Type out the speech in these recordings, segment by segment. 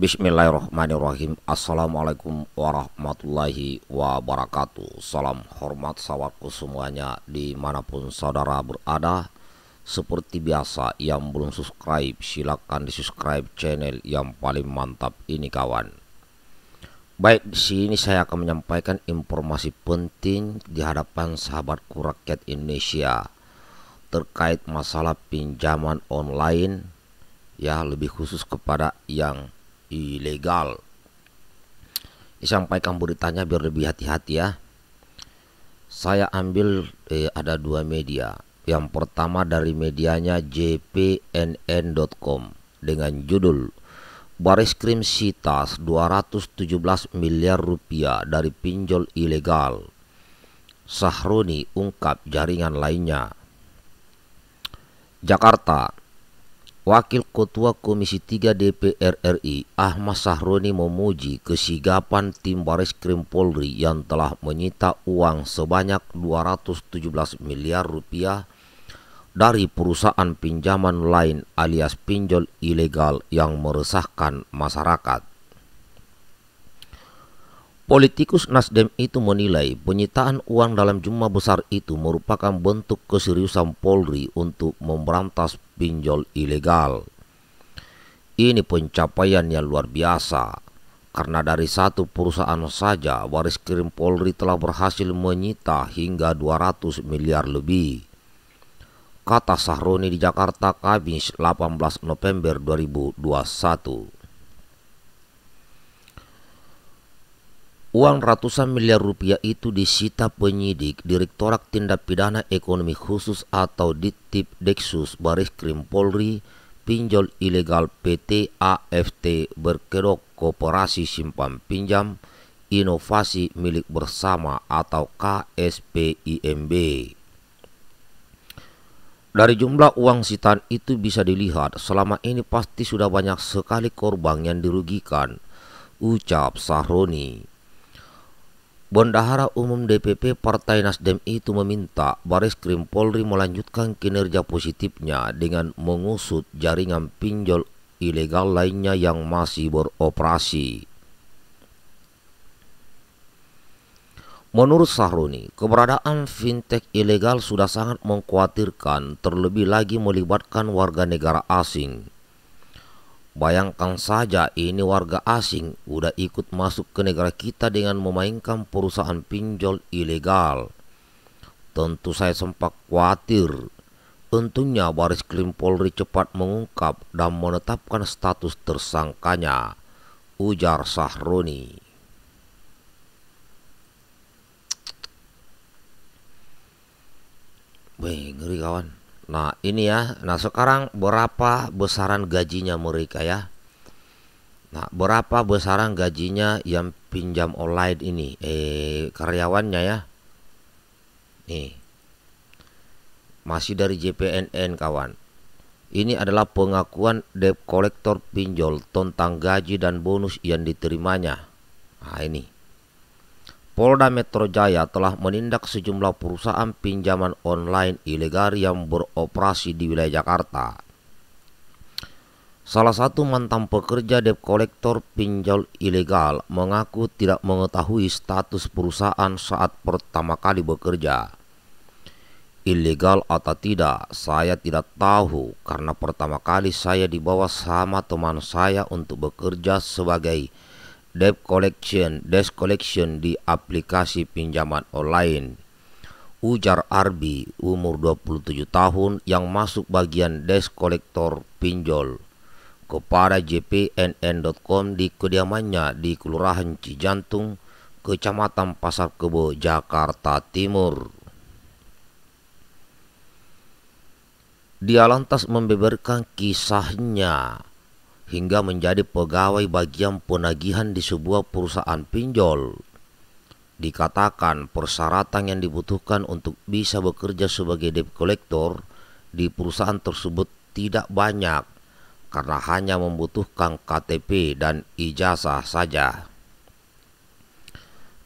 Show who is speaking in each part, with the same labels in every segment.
Speaker 1: Bismillahirrahmanirrahim Assalamualaikum warahmatullahi wabarakatuh Salam hormat sahabatku semuanya Dimanapun saudara berada Seperti biasa yang belum subscribe Silahkan di subscribe channel yang paling mantap ini kawan Baik di sini saya akan menyampaikan informasi penting Di hadapan sahabatku rakyat Indonesia Terkait masalah pinjaman online Ya lebih khusus kepada yang ilegal. Sampaikan beritanya biar lebih hati-hati ya. Saya ambil eh, ada dua media. Yang pertama dari medianya jpnn.com dengan judul Baris Krim Sitas 217 miliar rupiah dari pinjol ilegal. Sahroni ungkap jaringan lainnya. Jakarta, Wakil Ketua Komisi 3 DPR RI Ahmad Sahroni memuji kesigapan tim Baris Krim Polri yang telah menyita uang sebanyak 217 miliar rupiah dari perusahaan pinjaman lain alias pinjol ilegal yang meresahkan masyarakat. Politikus Nasdem itu menilai penyitaan uang dalam jumlah besar itu merupakan bentuk keseriusan Polri untuk memberantas pinjol ilegal. Ini pencapaian yang luar biasa, karena dari satu perusahaan saja waris kirim Polri telah berhasil menyita hingga 200 miliar lebih. Kata Sahroni di Jakarta Kamis 18 November 2021. Uang ratusan miliar rupiah itu disita penyidik Direktorat Tindak Pidana Ekonomi Khusus atau Ditip Dexus Baris Krim Polri pinjol ilegal PT AFT berkedok Koperasi Simpan Pinjam Inovasi Milik Bersama atau KSPIMB. Dari jumlah uang sitaan itu bisa dilihat selama ini pasti sudah banyak sekali korban yang dirugikan, ucap Sahroni. Bondahara Umum DPP Partai Nasdem itu meminta Baris Krim Polri melanjutkan kinerja positifnya dengan mengusut jaringan pinjol ilegal lainnya yang masih beroperasi. Menurut Sahroni, keberadaan fintech ilegal sudah sangat mengkhawatirkan terlebih lagi melibatkan warga negara asing. Bayangkan saja ini warga asing udah ikut masuk ke negara kita dengan memainkan perusahaan pinjol ilegal. Tentu saya sempat khawatir. Untungnya baris krim Polri cepat mengungkap dan menetapkan status tersangkanya. Ujar Sahroni. Wih, ngeri kawan. Nah ini ya, nah sekarang berapa besaran gajinya mereka ya? Nah berapa besaran gajinya yang pinjam online ini? Eh karyawannya ya? Nih, masih dari JPNN kawan. Ini adalah pengakuan debt collector pinjol tentang gaji dan bonus yang diterimanya. Nah ini. Polda Metro Jaya telah menindak sejumlah perusahaan pinjaman online ilegal yang beroperasi di wilayah Jakarta. Salah satu mantan pekerja debt collector pinjol ilegal mengaku tidak mengetahui status perusahaan saat pertama kali bekerja. Ilegal atau tidak, saya tidak tahu karena pertama kali saya dibawa sama teman saya untuk bekerja sebagai debt collection, debt collection di aplikasi pinjaman online. Ujar Arbi, umur 27 tahun yang masuk bagian desk kolektor pinjol kepada jpnn.com di kediamannya di Kelurahan Cijantung, Kecamatan Pasar Kebo, Jakarta Timur. Dia lantas membeberkan kisahnya hingga menjadi pegawai bagian penagihan di sebuah perusahaan pinjol. Dikatakan persyaratan yang dibutuhkan untuk bisa bekerja sebagai debt collector di perusahaan tersebut tidak banyak karena hanya membutuhkan KTP dan ijazah saja.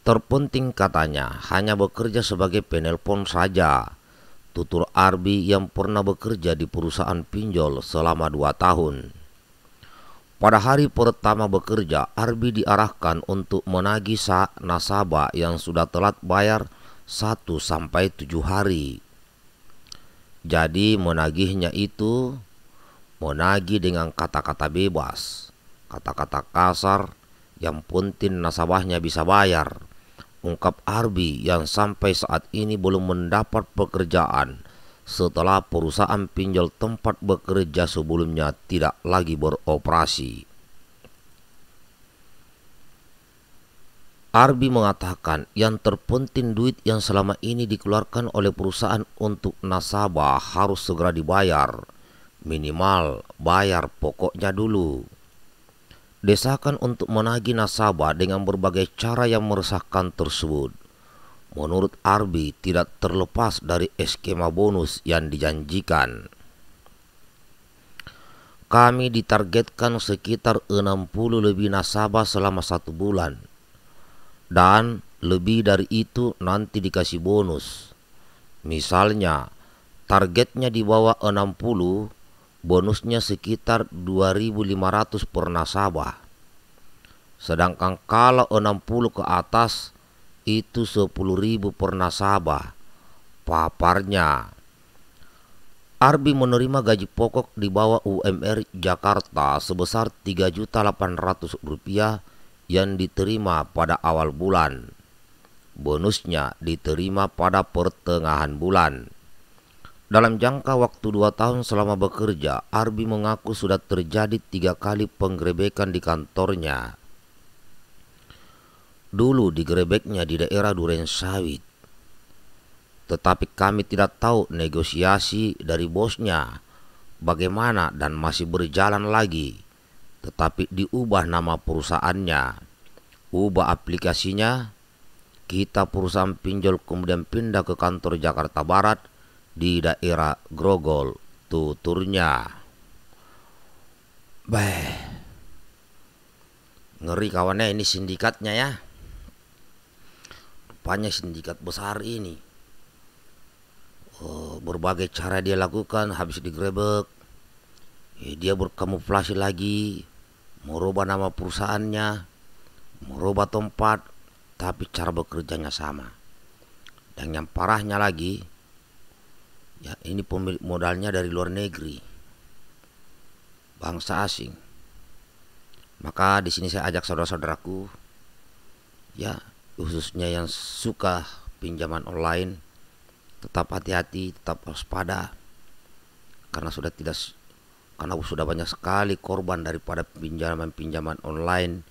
Speaker 1: Terpenting katanya hanya bekerja sebagai penelpon saja. Tutur Arbi yang pernah bekerja di perusahaan pinjol selama dua tahun. Pada hari pertama bekerja, Arbi diarahkan untuk menagih sah nasabah yang sudah telat bayar 1 sampai 7 hari. Jadi menagihnya itu menagih dengan kata-kata bebas, kata-kata kasar yang penting nasabahnya bisa bayar. Ungkap Arbi yang sampai saat ini belum mendapat pekerjaan setelah perusahaan pinjol tempat bekerja sebelumnya tidak lagi beroperasi. Arbi mengatakan yang terpenting duit yang selama ini dikeluarkan oleh perusahaan untuk nasabah harus segera dibayar. Minimal bayar pokoknya dulu. Desakan untuk menagih nasabah dengan berbagai cara yang meresahkan tersebut menurut Arbi tidak terlepas dari skema bonus yang dijanjikan. Kami ditargetkan sekitar 60 lebih nasabah selama satu bulan dan lebih dari itu nanti dikasih bonus. Misalnya, targetnya di bawah 60, bonusnya sekitar 2.500 per nasabah. Sedangkan kalau 60 ke atas, itu sepuluh ribu per nasabah. Paparnya. Arbi menerima gaji pokok di bawah UMR Jakarta sebesar Rp3.800 yang diterima pada awal bulan. Bonusnya diterima pada pertengahan bulan. Dalam jangka waktu dua tahun selama bekerja, Arbi mengaku sudah terjadi tiga kali penggerebekan di kantornya dulu digerebeknya di daerah Duren Sawit. Tetapi kami tidak tahu negosiasi dari bosnya bagaimana dan masih berjalan lagi. Tetapi diubah nama perusahaannya, ubah aplikasinya, kita perusahaan pinjol kemudian pindah ke kantor Jakarta Barat di daerah Grogol, tuturnya. Baik. Ngeri kawannya ini sindikatnya ya. Rupanya sindikat besar ini oh, berbagai cara dia lakukan habis digrebek. eh, dia berkamuflasi lagi, merubah nama perusahaannya, merubah tempat, tapi cara bekerjanya sama. Dan yang parahnya lagi, ya ini pemilik modalnya dari luar negeri, bangsa asing. Maka di sini saya ajak saudara-saudaraku, ya khususnya yang suka pinjaman online tetap hati-hati tetap waspada karena sudah tidak karena sudah banyak sekali korban daripada pinjaman-pinjaman online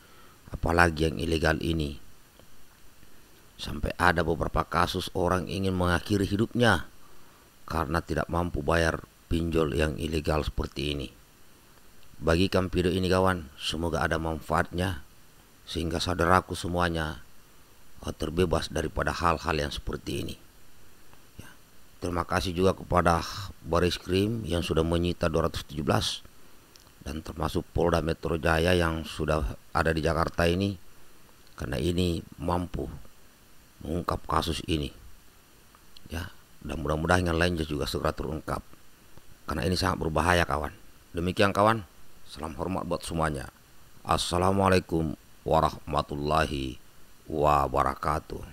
Speaker 1: apalagi yang ilegal ini sampai ada beberapa kasus orang ingin mengakhiri hidupnya karena tidak mampu bayar pinjol yang ilegal seperti ini bagikan video ini kawan semoga ada manfaatnya sehingga saudaraku semuanya terbebas daripada hal-hal yang seperti ini. Ya. Terima kasih juga kepada Baris Krim yang sudah menyita 217 dan termasuk Polda Metro Jaya yang sudah ada di Jakarta ini karena ini mampu mengungkap kasus ini. Ya, dan mudah-mudahan yang lainnya juga segera terungkap. Karena ini sangat berbahaya kawan. Demikian kawan, salam hormat buat semuanya. Assalamualaikum warahmatullahi wabarakatuh wabarakatuh.